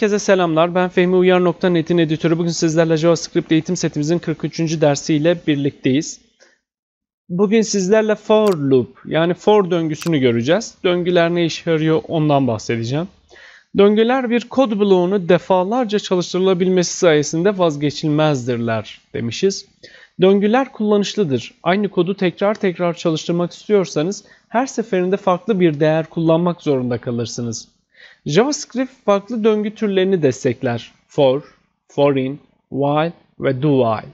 Herkese selamlar. Ben Fehmi Uyar.net'in editörü. Bugün sizlerle JavaScript eğitim setimizin 43. dersiyle birlikteyiz. Bugün sizlerle for loop yani for döngüsünü göreceğiz. Döngüler ne işe yarıyor ondan bahsedeceğim. Döngüler bir kod bloğunu defalarca çalıştırılabilmesi sayesinde vazgeçilmezdirler demişiz. Döngüler kullanışlıdır. Aynı kodu tekrar tekrar çalıştırmak istiyorsanız her seferinde farklı bir değer kullanmak zorunda kalırsınız. JavaScript farklı döngü türlerini destekler. For, forin, while ve do while.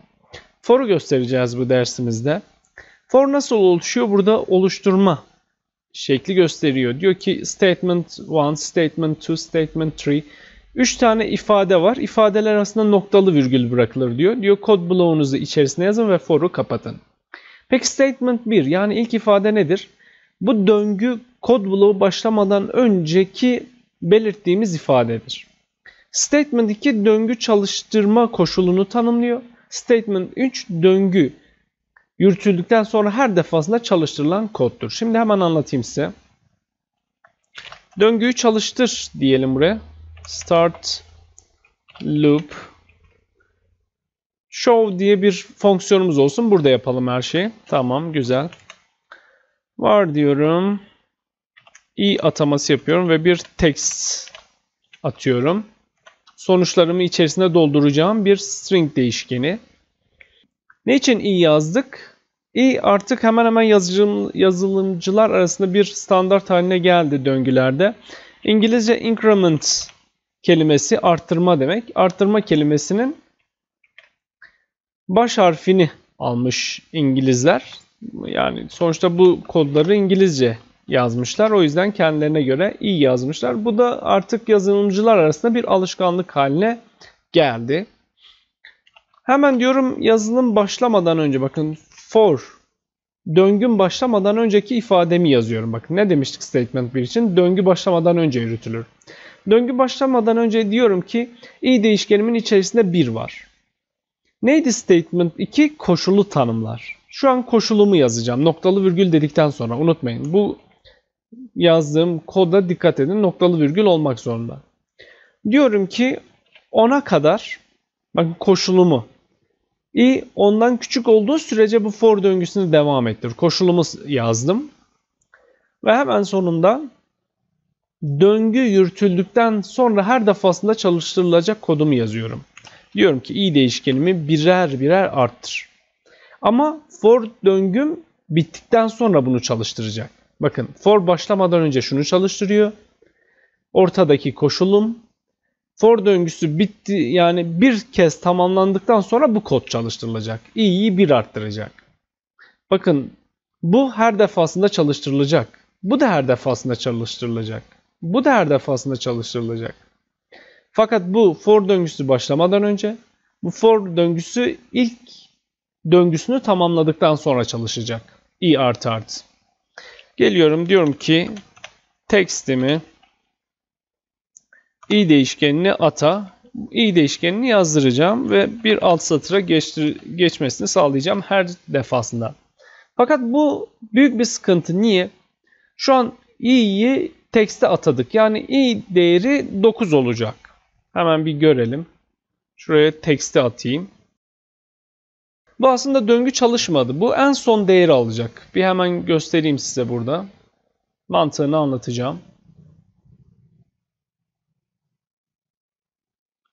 For'u göstereceğiz bu dersimizde. For nasıl oluşuyor? Burada oluşturma şekli gösteriyor. Diyor ki statement 1, statement 2, statement 3. 3 tane ifade var. İfadeler aslında noktalı virgül bırakılır diyor. Diyor kod bloğunuzu içerisine yazın ve for'u kapatın. Peki statement 1 yani ilk ifade nedir? Bu döngü kod bloğu başlamadan önceki belirttiğimiz ifadedir. Statement 2 döngü çalıştırma koşulunu tanımlıyor. Statement 3 döngü yürütüldükten sonra her defasında çalıştırılan koddur. Şimdi hemen anlatayım size. Döngüyü çalıştır diyelim buraya. Start loop show diye bir fonksiyonumuz olsun. Burada yapalım her şeyi. Tamam güzel. Var diyorum i ataması yapıyorum ve bir text atıyorum. Sonuçlarımı içerisine dolduracağım bir string değişkeni. Ne için i yazdık? i artık hemen hemen yazıcım, yazılımcılar arasında bir standart haline geldi döngülerde. İngilizce increment kelimesi arttırma demek. Arttırma kelimesinin baş harfini almış İngilizler. Yani sonuçta bu kodları İngilizce yazmışlar. O yüzden kendilerine göre iyi yazmışlar. Bu da artık yazılımcılar arasında bir alışkanlık haline geldi. Hemen diyorum yazılım başlamadan önce bakın for döngün başlamadan önceki ifademi yazıyorum. Bakın ne demiştik statement 1 için? Döngü başlamadan önce yürütülür. Döngü başlamadan önce diyorum ki iyi değişkenimin içerisinde 1 var. Neydi statement 2? Koşulu tanımlar. Şu an koşulumu yazacağım. Noktalı virgül dedikten sonra unutmayın. Bu yazdığım koda dikkat edin. Noktalı virgül olmak zorunda. Diyorum ki 10'a kadar bakın koşulumu i ondan küçük olduğu sürece bu for döngüsünü devam ettir. Koşulumu yazdım. Ve hemen sonunda döngü yürütüldükten sonra her defasında çalıştırılacak kodumu yazıyorum. Diyorum ki i değişkenimi birer birer arttır. Ama for döngüm bittikten sonra bunu çalıştıracak. Bakın for başlamadan önce şunu çalıştırıyor. Ortadaki koşulum for döngüsü bitti yani bir kez tamamlandıktan sonra bu kod çalıştırılacak. i'yi bir arttıracak. Bakın bu her defasında çalıştırılacak. Bu da her defasında çalıştırılacak. Bu da her defasında çalıştırılacak. Fakat bu for döngüsü başlamadan önce bu for döngüsü ilk döngüsünü tamamladıktan sonra çalışacak. i artı artı. Geliyorum diyorum ki tekstimi i değişkenini ata i değişkenini yazdıracağım ve bir alt satıra geçtir, geçmesini sağlayacağım her defasında. Fakat bu büyük bir sıkıntı. Niye? Şu an i'yi tekste atadık. Yani i değeri 9 olacak. Hemen bir görelim. Şuraya tekste atayım. Bu aslında döngü çalışmadı. Bu en son değeri alacak. Bir hemen göstereyim size burada. Mantığını anlatacağım.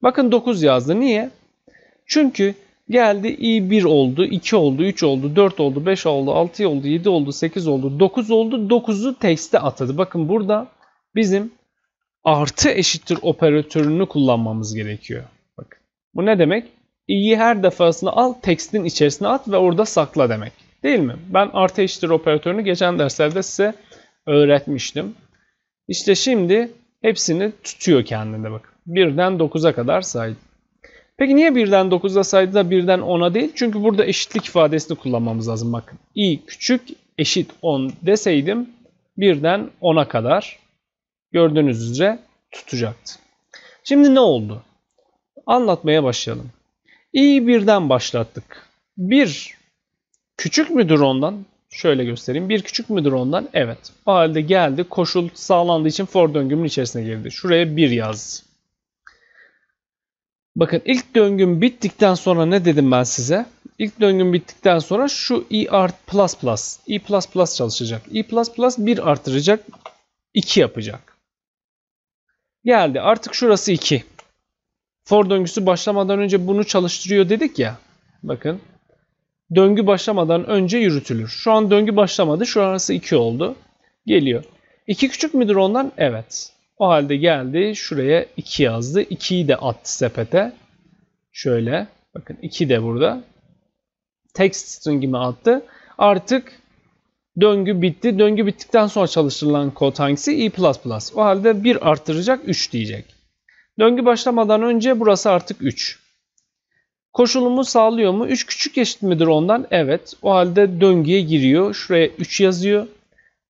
Bakın 9 yazdı. Niye? Çünkü geldi i1 oldu, 2 oldu, 3 oldu, 4 oldu, 5 oldu, 6 oldu, 7 oldu, 8 oldu, 9 oldu. 9'u tekste atadı. Bakın burada bizim artı eşittir operatörünü kullanmamız gerekiyor. Bakın. Bu ne demek? i'yi her defasında al, tekstin içerisine at ve orada sakla demek. Değil mi? Ben artı eşittir operatörünü geçen derslerde size öğretmiştim. İşte şimdi hepsini tutuyor kendinde bak. Birden 9'a kadar saydı. Peki niye birden 9'a saydı da birden 10'a değil? Çünkü burada eşitlik ifadesini kullanmamız lazım. Bakın i küçük eşit 10 deseydim birden 10'a kadar gördüğünüz üzere tutacaktı. Şimdi ne oldu? Anlatmaya başlayalım i birden başlattık. Bir küçük müdür ondan? Şöyle göstereyim. Bir küçük müdür ondan? Evet. O halde geldi. Koşul sağlandığı için for döngümün içerisine girdi. Şuraya bir yaz. Bakın ilk döngüm bittikten sonra ne dedim ben size? İlk döngüm bittikten sonra şu i e art plus plus. i e plus plus çalışacak. i e plus plus 1 artıracak. 2 yapacak. Geldi. Artık şurası 2 for döngüsü başlamadan önce bunu çalıştırıyor dedik ya. Bakın. Döngü başlamadan önce yürütülür. Şu an döngü başlamadı. Şu arası 2 oldu. Geliyor. 2 küçük müdür ondan? Evet. O halde geldi. Şuraya 2 yazdı. 2'yi de attı sepete. Şöyle. Bakın 2 de burada. Text string'imi attı. Artık döngü bitti. Döngü bittikten sonra çalıştırılan kod hangisi? E++. O halde 1 arttıracak 3 diyecek. Döngü başlamadan önce burası artık 3. Koşulumu sağlıyor mu? 3 küçük eşit midir ondan? Evet. O halde döngüye giriyor. Şuraya 3 yazıyor.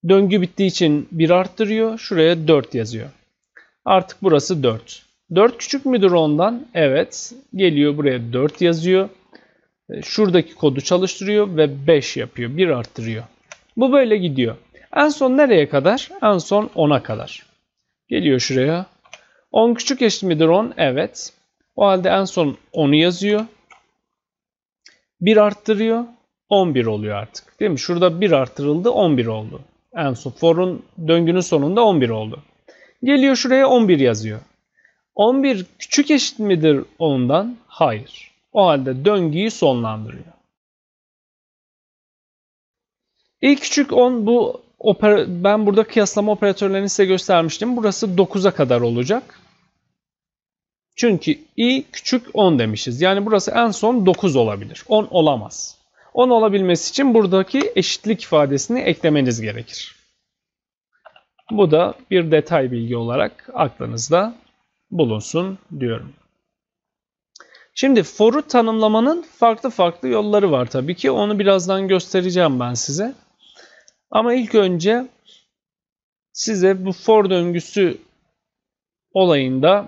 Döngü bittiği için 1 arttırıyor. Şuraya 4 yazıyor. Artık burası 4. 4 küçük müdür ondan? Evet. Geliyor buraya 4 yazıyor. E, şuradaki kodu çalıştırıyor ve 5 yapıyor. 1 arttırıyor. Bu böyle gidiyor. En son nereye kadar? En son 10'a kadar. Geliyor şuraya 10 küçük eşit midir 10? Evet. O halde en son 10'u yazıyor. 1 arttırıyor. 11 oluyor artık. Değil mi? Şurada 1 arttırıldı 11 oldu. En son forun döngünün sonunda 11 oldu. Geliyor şuraya 11 yazıyor. 11 küçük eşit midir 10'dan? Hayır. O halde döngüyü sonlandırıyor. İlk küçük 10 bu Oper ben burada kıyaslama operatörlerini size göstermiştim. Burası 9'a kadar olacak. Çünkü i küçük 10 demişiz. Yani burası en son 9 olabilir. 10 olamaz. 10 olabilmesi için buradaki eşitlik ifadesini eklemeniz gerekir. Bu da bir detay bilgi olarak aklınızda bulunsun diyorum. Şimdi for'u tanımlamanın farklı farklı yolları var tabii ki. Onu birazdan göstereceğim ben size. Ama ilk önce size bu for döngüsü olayında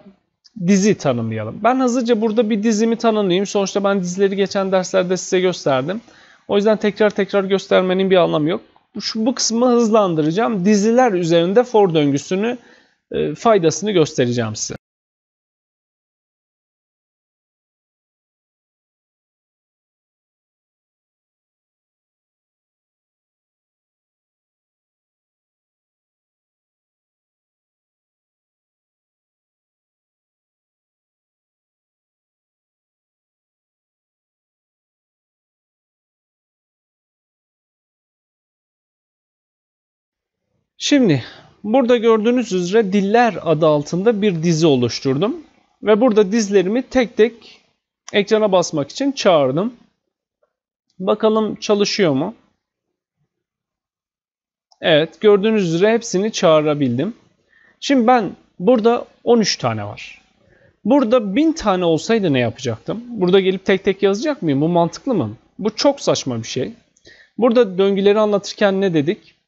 dizi tanımlayalım. Ben hızlıca burada bir dizimi tanımlayayım. Sonuçta ben dizileri geçen derslerde size gösterdim. O yüzden tekrar tekrar göstermenin bir anlamı yok. Şu, bu kısmı hızlandıracağım. Diziler üzerinde for döngüsünü e, faydasını göstereceğim size. Şimdi burada gördüğünüz üzere diller adı altında bir dizi oluşturdum. Ve burada dizlerimi tek tek ekrana basmak için çağırdım. Bakalım çalışıyor mu? Evet gördüğünüz üzere hepsini çağırabildim. Şimdi ben burada 13 tane var. Burada 1000 tane olsaydı ne yapacaktım? Burada gelip tek tek yazacak mıyım? Bu mantıklı mı? Bu çok saçma bir şey. Burada döngüleri anlatırken ne dedik?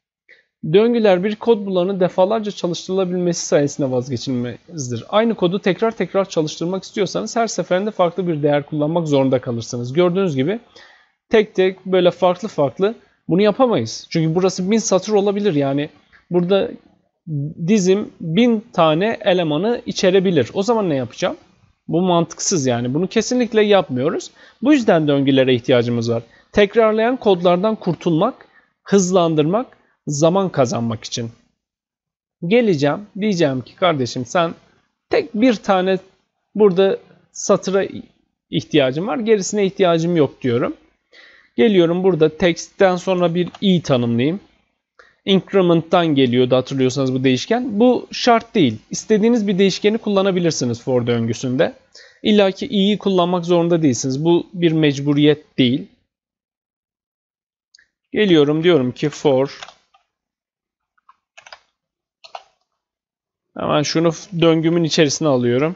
Döngüler bir kod bulanı defalarca çalıştırılabilmesi sayesinde vazgeçilmezdir. Aynı kodu tekrar tekrar çalıştırmak istiyorsanız her seferinde farklı bir değer kullanmak zorunda kalırsınız. Gördüğünüz gibi tek tek böyle farklı farklı bunu yapamayız. Çünkü burası bin satır olabilir yani. Burada dizim bin tane elemanı içerebilir. O zaman ne yapacağım? Bu mantıksız yani. Bunu kesinlikle yapmıyoruz. Bu yüzden döngülere ihtiyacımız var. Tekrarlayan kodlardan kurtulmak, hızlandırmak zaman kazanmak için. Geleceğim diyeceğim ki kardeşim sen tek bir tane burada satıra ihtiyacım var. Gerisine ihtiyacım yok diyorum. Geliyorum burada text'ten sonra bir i tanımlayayım. Increment'tan geliyordu hatırlıyorsanız bu değişken. Bu şart değil. İstediğiniz bir değişkeni kullanabilirsiniz for döngüsünde. İlla ki i'yi kullanmak zorunda değilsiniz. Bu bir mecburiyet değil. Geliyorum diyorum ki for Hemen şunu döngümün içerisine alıyorum.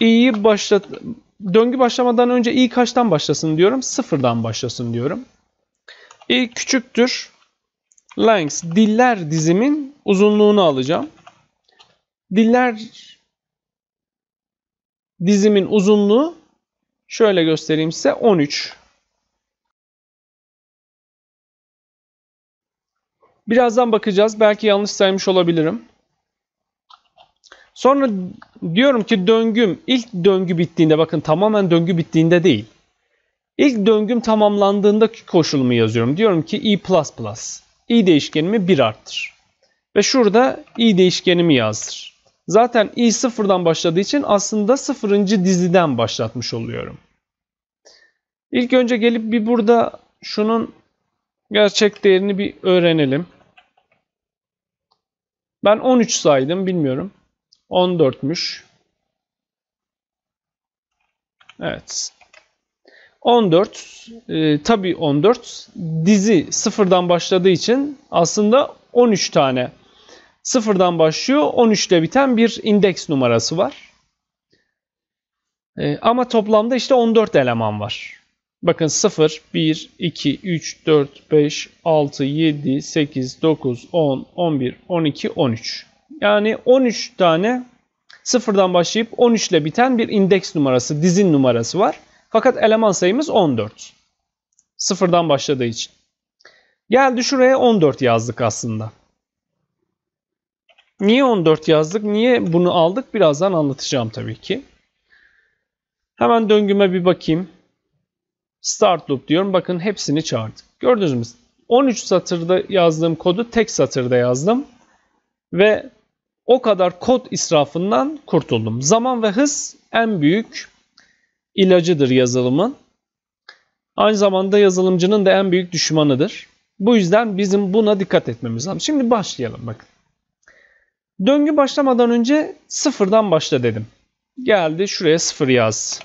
İyi başla, döngü başlamadan önce i kaçtan başlasın diyorum? Sıfırdan başlasın diyorum. i küçüktür. Length diller dizimin uzunluğunu alacağım. Diller dizimin uzunluğu şöyle göstereyim size 13. Birazdan bakacağız. Belki yanlış saymış olabilirim. Sonra diyorum ki döngüm ilk döngü bittiğinde bakın tamamen döngü bittiğinde değil. İlk döngüm tamamlandığındaki koşulumu yazıyorum. Diyorum ki i++ i değişkenimi 1 arttır. Ve şurada i değişkenimi yazdır. Zaten i sıfırdan başladığı için aslında sıfırıncı diziden başlatmış oluyorum. İlk önce gelip bir burada şunun gerçek değerini bir öğrenelim. Ben 13 saydım bilmiyorum. 14'müş. Evet. 14 e, tabii 14 dizi sıfırdan başladığı için aslında 13 tane sıfırdan başlıyor 13 ile biten bir indeks numarası var. E, ama toplamda işte 14 eleman var. Bakın 0, 1, 2, 3, 4, 5, 6, 7, 8, 9, 10, 11, 12, 13. Yani 13 tane sıfırdan başlayıp 13 ile biten bir indeks numarası, dizin numarası var. Fakat eleman sayımız 14. Sıfırdan başladığı için. Geldi şuraya 14 yazdık aslında. Niye 14 yazdık? Niye bunu aldık? Birazdan anlatacağım tabii ki. Hemen döngüme bir bakayım. Start loop diyorum. Bakın hepsini çağırdı. Gördünüz mü? 13 satırda yazdığım kodu tek satırda yazdım. Ve o kadar kod israfından kurtuldum. Zaman ve hız en büyük ilacıdır yazılımın. Aynı zamanda yazılımcının da en büyük düşmanıdır. Bu yüzden bizim buna dikkat etmemiz lazım. Şimdi başlayalım bakın. Döngü başlamadan önce sıfırdan başla dedim. Geldi şuraya sıfır yaz.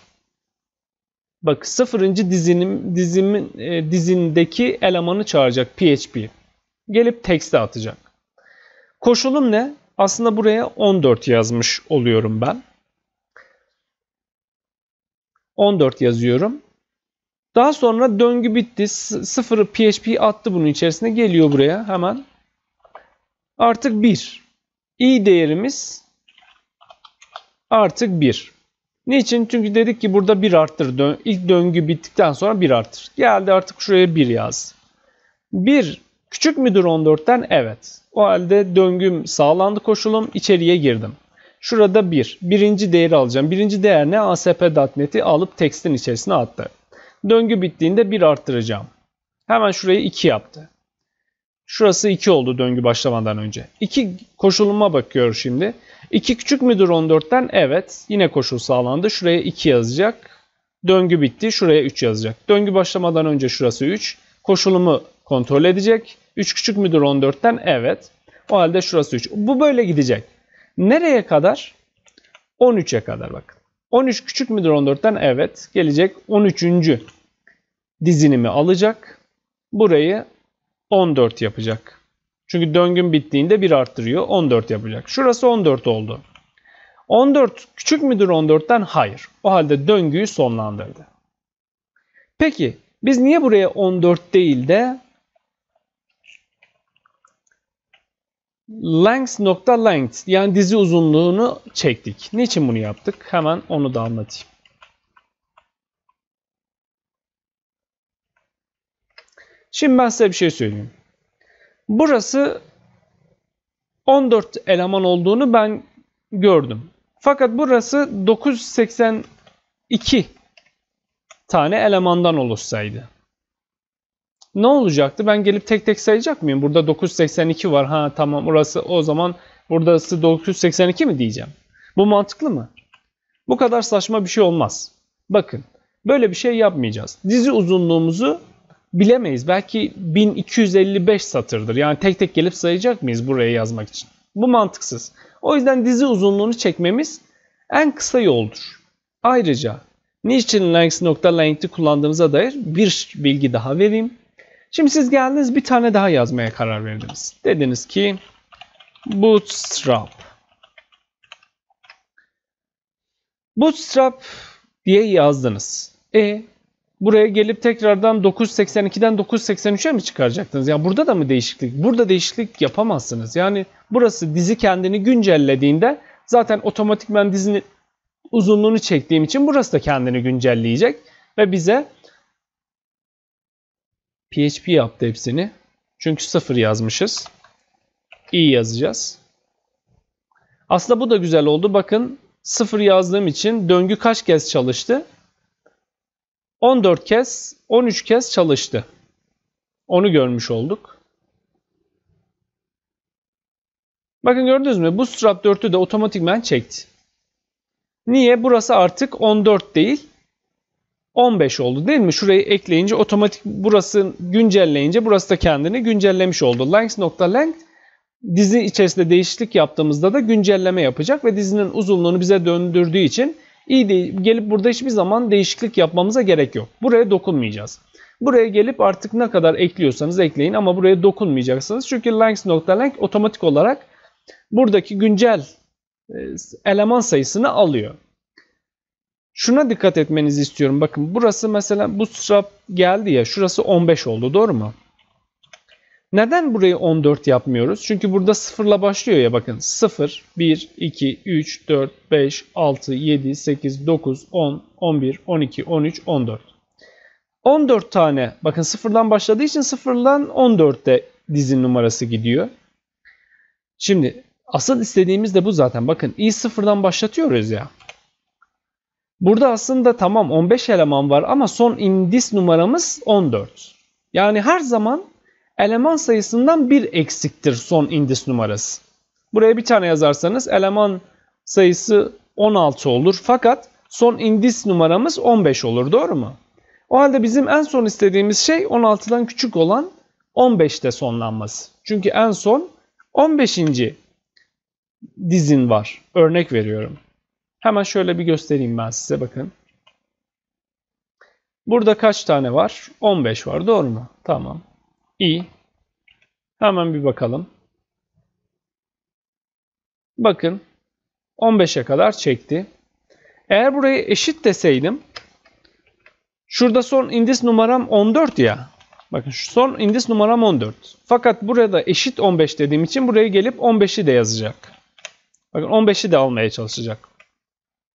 Bak sıfırıncı dizinin dizimin, e, dizindeki elemanı çağıracak PHP. Gelip tekste atacak. Koşulum ne? Aslında buraya 14 yazmış oluyorum ben. 14 yazıyorum. Daha sonra döngü bitti. Sıfırı PHP attı bunun içerisine. Geliyor buraya hemen. Artık 1. i değerimiz artık 1. Niçin? Çünkü dedik ki burada 1 arttır. İlk döngü bittikten sonra 1 arttır. Geldi artık şuraya 1 yaz. 1 küçük müdür 14'ten? Evet. O halde döngüm sağlandı koşulum. içeriye girdim. Şurada 1. Bir, birinci değeri alacağım. Birinci değer ne? ASP.NET'i alıp tekstin içerisine attı. Döngü bittiğinde 1 arttıracağım. Hemen şurayı 2 yaptı. Şurası 2 oldu döngü başlamadan önce. 2 koşuluma bakıyor şimdi. 2 küçük müdür 14'ten? Evet. Yine koşul sağlandı. Şuraya 2 yazacak. Döngü bitti. Şuraya 3 yazacak. Döngü başlamadan önce şurası 3. Koşulumu kontrol edecek. 3 küçük müdür 14'ten? Evet. O halde şurası 3. Bu böyle gidecek. Nereye kadar? 13'e kadar bakın. 13 küçük müdür 14'ten? Evet. Gelecek 13. dizinimi alacak. Burayı 14 yapacak. Çünkü döngün bittiğinde 1 arttırıyor. 14 yapacak. Şurası 14 oldu. 14 küçük müdür 14'ten? Hayır. O halde döngüyü sonlandırdı. Peki biz niye buraya 14 değil de length nokta length yani dizi uzunluğunu çektik. Niçin bunu yaptık? Hemen onu da anlatayım. Şimdi ben size bir şey söyleyeyim. Burası 14 eleman olduğunu ben gördüm. Fakat burası 982 tane elemandan oluşsaydı. Ne olacaktı? Ben gelip tek tek sayacak mıyım? Burada 982 var. Ha tamam Burası o zaman burası 982 mi diyeceğim? Bu mantıklı mı? Bu kadar saçma bir şey olmaz. Bakın böyle bir şey yapmayacağız. Dizi uzunluğumuzu bilemeyiz. Belki 1255 satırdır. Yani tek tek gelip sayacak mıyız buraya yazmak için? Bu mantıksız. O yüzden dizi uzunluğunu çekmemiz en kısa yoldur. Ayrıca niçin length.length'i kullandığımıza dair bir bilgi daha vereyim. Şimdi siz geldiniz bir tane daha yazmaya karar verdiniz. Dediniz ki bootstrap. Bootstrap diye yazdınız. E buraya gelip tekrardan 982'den 983'e mi çıkaracaktınız? Yani burada da mı değişiklik? Burada değişiklik yapamazsınız. Yani burası dizi kendini güncellediğinde zaten otomatikmen dizinin uzunluğunu çektiğim için burası da kendini güncelleyecek ve bize PHP yaptı hepsini. Çünkü sıfır yazmışız. İyi yazacağız. Aslında bu da güzel oldu. Bakın sıfır yazdığım için döngü kaç kez çalıştı? 14 kez, 13 kez çalıştı. Onu görmüş olduk. Bakın gördünüz mü? Bu strap 4'ü de otomatikmen çekti. Niye? Burası artık 14 değil 15 oldu değil mi? Şurayı ekleyince otomatik burası güncelleyince burası da kendini güncellemiş oldu. Length.length dizi içerisinde değişiklik yaptığımızda da güncelleme yapacak ve dizinin uzunluğunu bize döndürdüğü için İyi de, gelip burada hiçbir zaman değişiklik yapmamıza gerek yok. Buraya dokunmayacağız. Buraya gelip artık ne kadar ekliyorsanız ekleyin ama buraya dokunmayacaksınız. Çünkü length.length otomatik olarak buradaki güncel e, eleman sayısını alıyor. Şuna dikkat etmenizi istiyorum. Bakın burası mesela bu strap geldi ya şurası 15 oldu doğru mu? Neden burayı 14 yapmıyoruz? Çünkü burada sıfırla başlıyor ya bakın. 0, 1, 2, 3, 4, 5, 6, 7, 8, 9, 10, 11, 12, 13, 14. 14 tane bakın sıfırdan başladığı için sıfırdan 14'te dizin numarası gidiyor. Şimdi asıl istediğimiz de bu zaten. Bakın i sıfırdan başlatıyoruz ya. Burada aslında tamam 15 eleman var ama son indis numaramız 14. Yani her zaman eleman sayısından bir eksiktir son indis numarası. Buraya bir tane yazarsanız eleman sayısı 16 olur fakat son indis numaramız 15 olur doğru mu? O halde bizim en son istediğimiz şey 16'dan küçük olan 15'te sonlanması. Çünkü en son 15. dizin var. Örnek veriyorum. Hemen şöyle bir göstereyim ben size bakın. Burada kaç tane var? 15 var doğru mu? Tamam i. Hemen bir bakalım. Bakın 15'e kadar çekti. Eğer burayı eşit deseydim şurada son indis numaram 14 ya. Bakın şu son indis numaram 14. Fakat burada eşit 15 dediğim için buraya gelip 15'i de yazacak. Bakın 15'i de almaya çalışacak.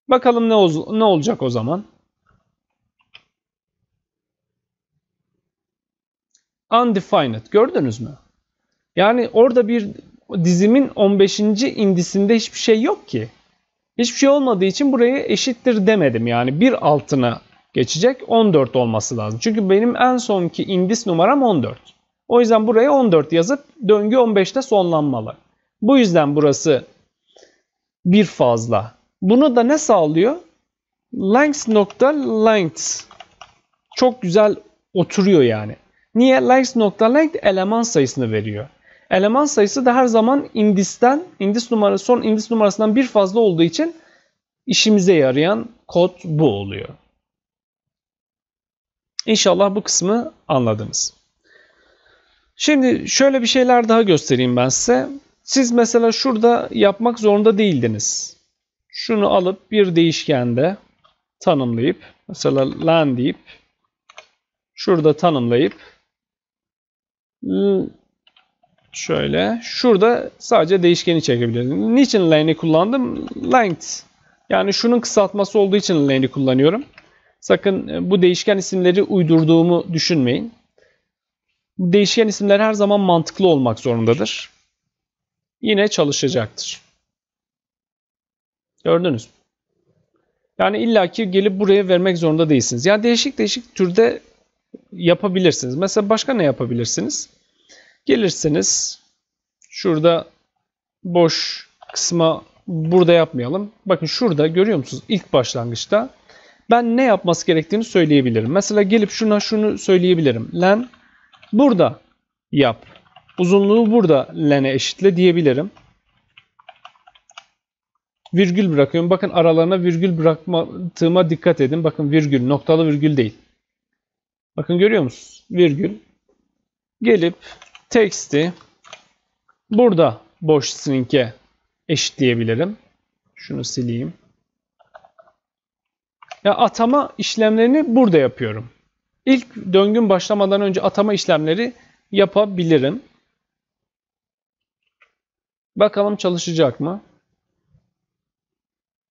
Bakalım ne, ne olacak o zaman. undefined. Gördünüz mü? Yani orada bir dizimin 15. indisinde hiçbir şey yok ki. Hiçbir şey olmadığı için buraya eşittir demedim. Yani bir altına geçecek 14 olması lazım. Çünkü benim en sonki indis numaram 14. O yüzden buraya 14 yazıp döngü 15'te sonlanmalı. Bu yüzden burası bir fazla. Bunu da ne sağlıyor? Length nokta length. Çok güzel oturuyor yani. Niye? length eleman sayısını veriyor. Eleman sayısı da her zaman indisten, indis numara, son indis numarasından bir fazla olduğu için işimize yarayan kod bu oluyor. İnşallah bu kısmı anladınız. Şimdi şöyle bir şeyler daha göstereyim ben size. Siz mesela şurada yapmak zorunda değildiniz. Şunu alıp bir değişkende tanımlayıp mesela len deyip şurada tanımlayıp Hmm. şöyle şurada sadece değişkeni çekebiliriz. Niçin lane'i kullandım? Length. Yani şunun kısaltması olduğu için lane'i kullanıyorum. Sakın e, bu değişken isimleri uydurduğumu düşünmeyin. Değişken isimler her zaman mantıklı olmak zorundadır. Yine çalışacaktır. Gördünüz mü? Yani illaki gelip buraya vermek zorunda değilsiniz. Yani değişik değişik türde yapabilirsiniz. Mesela başka ne yapabilirsiniz? Gelirsiniz şurada boş kısma burada yapmayalım. Bakın şurada görüyor musunuz ilk başlangıçta ben ne yapması gerektiğini söyleyebilirim. Mesela gelip şuna şunu söyleyebilirim. Len burada yap. Uzunluğu burada len'e eşitle diyebilirim. Virgül bırakıyorum. Bakın aralarına virgül bıraktığıma dikkat edin. Bakın virgül, noktalı virgül değil. Bakın görüyor musunuz? Virgül. Gelip Text'i burada boş string'e eşitleyebilirim. Şunu sileyim. Ya atama işlemlerini burada yapıyorum. İlk döngün başlamadan önce atama işlemleri yapabilirim. Bakalım çalışacak mı?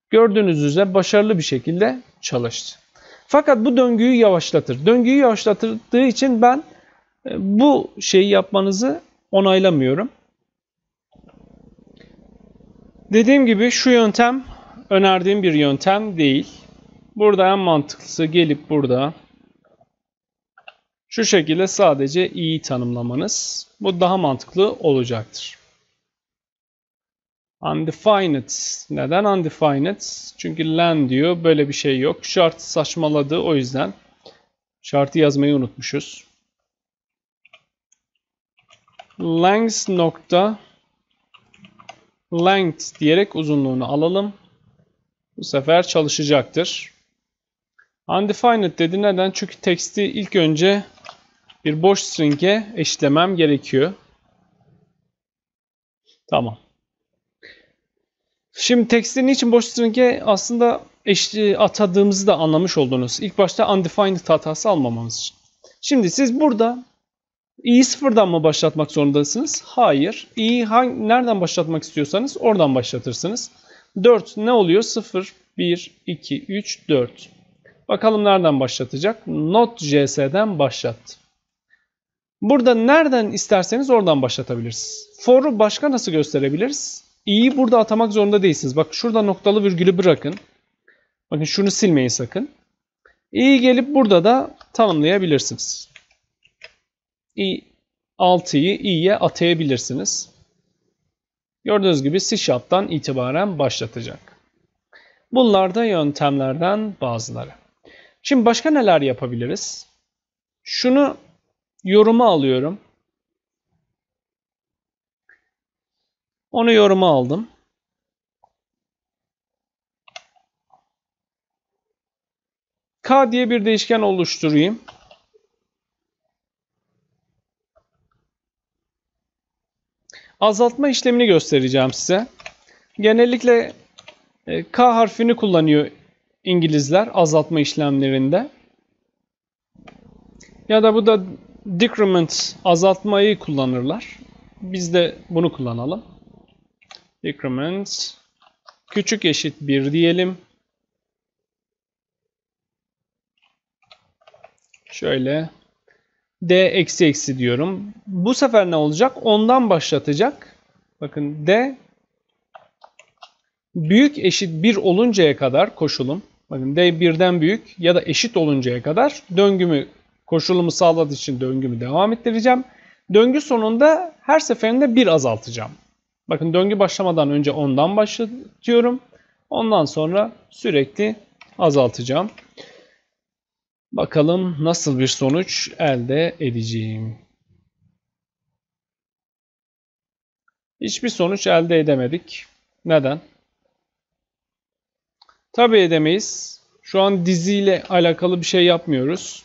Gördüğünüz üzere başarılı bir şekilde çalıştı. Fakat bu döngüyü yavaşlatır. Döngüyü yavaşlattığı için ben e, bu şeyi yapmanızı onaylamıyorum. Dediğim gibi şu yöntem önerdiğim bir yöntem değil. Burada en mantıklısı gelip burada şu şekilde sadece iyi tanımlamanız. Bu daha mantıklı olacaktır. Undefined. Neden undefined? Çünkü len diyor böyle bir şey yok. Şart saçmaladı o yüzden. Şartı yazmayı unutmuşuz length nokta length diyerek uzunluğunu alalım. Bu sefer çalışacaktır. Undefined dedi. Neden? Çünkü teksti ilk önce bir boş string'e eşitlemem gerekiyor. Tamam. Şimdi teksti niçin boş string'e aslında e, atadığımızı da anlamış oldunuz. İlk başta undefined hatası almamanız için. Şimdi siz burada i'yi sıfırdan mı başlatmak zorundasınız? Hayır. i'yi hang nereden başlatmak istiyorsanız oradan başlatırsınız. 4 ne oluyor? 0, 1, 2, 3, 4. Bakalım nereden başlatacak? Node.js'den başlattı. Burada nereden isterseniz oradan başlatabilirsiniz. For'u başka nasıl gösterebiliriz? i'yi burada atamak zorunda değilsiniz. Bak şurada noktalı virgülü bırakın. Bakın şunu silmeyin sakın. i'yi gelip burada da tanımlayabilirsiniz i 6'yı i'ye atayabilirsiniz. Gördüğünüz gibi C Sharp'tan itibaren başlatacak. Bunlar da yöntemlerden bazıları. Şimdi başka neler yapabiliriz? Şunu yoruma alıyorum. Onu yoruma aldım. K diye bir değişken oluşturayım. Azaltma işlemini göstereceğim size. Genellikle e, K harfini kullanıyor İngilizler azaltma işlemlerinde. Ya da bu da decrement azaltmayı kullanırlar. Biz de bunu kullanalım. Decrement küçük eşit 1 diyelim. Şöyle D eksi eksi diyorum. Bu sefer ne olacak? Ondan başlatacak. Bakın D büyük eşit 1 oluncaya kadar koşulum. Bakın D birden büyük ya da eşit oluncaya kadar döngümü koşulumu sağladığı için döngümü devam ettireceğim. Döngü sonunda her seferinde 1 azaltacağım. Bakın döngü başlamadan önce 10'dan başlatıyorum. Ondan sonra sürekli azaltacağım. Bakalım nasıl bir sonuç elde edeceğim. Hiçbir sonuç elde edemedik. Neden? Tabii edemeyiz. Şu an diziyle alakalı bir şey yapmıyoruz.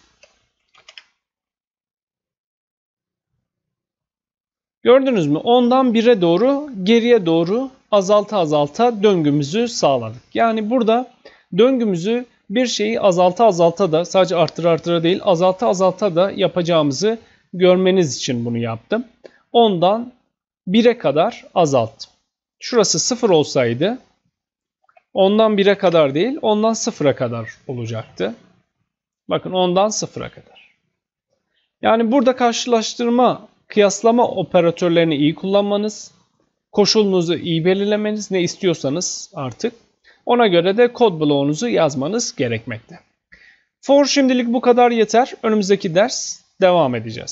Gördünüz mü? 10'dan 1'e doğru geriye doğru azalta azalta döngümüzü sağladık. Yani burada döngümüzü bir şeyi azalta azalta da sadece artır artıra değil azalta azalta da yapacağımızı görmeniz için bunu yaptım. 10'dan 1'e kadar azalttım. Şurası 0 olsaydı 10'dan 1'e kadar değil 10'dan 0'a kadar olacaktı. Bakın 10'dan 0'a kadar. Yani burada karşılaştırma, kıyaslama operatörlerini iyi kullanmanız, koşulunuzu iyi belirlemeniz ne istiyorsanız artık ona göre de kod bloğunuzu yazmanız gerekmekte. For şimdilik bu kadar yeter. Önümüzdeki ders devam edeceğiz.